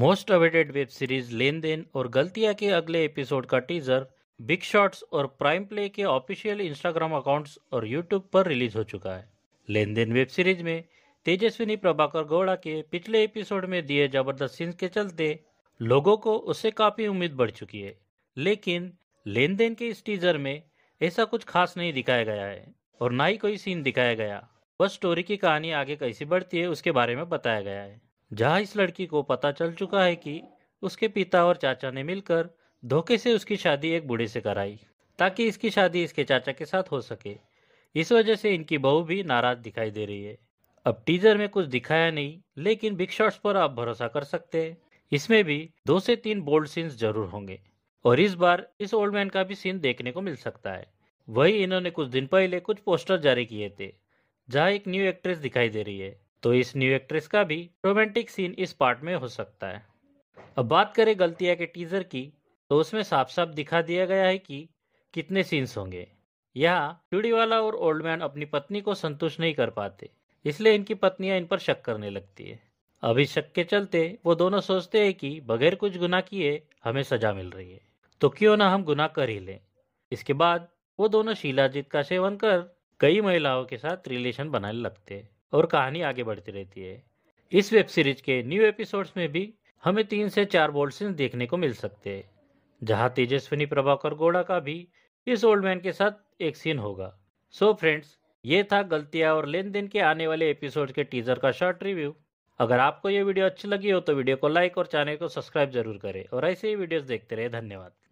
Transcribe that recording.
most awaited web series Len Den और गलतियां के अगले एपिसोड का टीजर बिग शॉट्स और प्राइम प्ले के ऑफिशियल इंस्टाग्राम अकाउंट्स और यूट्यूब पर रिलीज हो चुका है लेन देन वेब सीरीज में तेजस्विनी प्रभाकर गौड़ा के पिछले एपिसोड में दिए जबरदस्त सीन्स के चलते लोगों को उससे काफ़ी उम्मीद बढ़ चुकी है लेकिन लेन देन के इस टीजर में ऐसा कुछ खास नहीं दिखाया गया है और ना ही कोई सीन दिखाया गया बस स्टोरी की कहानी आगे कैसी बढ़ती है उसके बारे में बताया गया है जहां इस लड़की को पता चल चुका है कि उसके पिता और चाचा ने मिलकर धोखे से उसकी शादी एक बूढ़े से कराई ताकि इसकी शादी इसके चाचा के साथ हो सके इस वजह से इनकी बहू भी नाराज दिखाई दे रही है अब टीजर में कुछ दिखाया नहीं लेकिन बिग शॉट्स पर आप भरोसा कर सकते हैं इसमें भी दो से तीन बोल्ड सीन्स जरूर होंगे और इस बार इस ओल्ड मैन का भी सीन देखने को मिल सकता है वही इन्होंने कुछ दिन पहले कुछ पोस्टर जारी किए थे जहाँ एक न्यू एक्ट्रेस दिखाई दे रही है तो इस न्यू एक्ट्रेस का भी रोमांटिक सीन इस पार्ट में हो सकता है अब बात करें गलतिया के टीजर की तो उसमें साफ साफ दिखा दिया गया है कि कितने सीन्स होंगे यहाँ चूड़ीवाला और ओल्ड मैन अपनी पत्नी को संतुष्ट नहीं कर पाते इसलिए इनकी पत्नियां इन पर शक करने लगती है अभी शक के चलते वो दोनों सोचते हैं कि बगैर कुछ गुना किए हमें सजा मिल रही है तो क्यों ना हम गुना कर ही लें इसके बाद वो दोनों शिलाजीत का सेवन कर कई महिलाओं के साथ रिलेशन बनाने लगते हैं और कहानी आगे बढ़ती रहती है इस वेब सीरीज के न्यू एपिसोड्स में भी हमें तीन से चार बोल्ड सीन्स देखने को मिल सकते हैं जहाँ तेजस्विनी प्रभाकर गोड़ा का भी इस ओल्ड मैन के साथ एक सीन होगा सो so फ्रेंड्स ये था गलतियाँ और लेन देन के आने वाले एपिसोड के टीजर का शॉर्ट रिव्यू अगर आपको ये वीडियो अच्छी लगी हो तो वीडियो को लाइक और चैनल को सब्सक्राइब जरूर करें और ऐसे ही वीडियोस देखते रहे धन्यवाद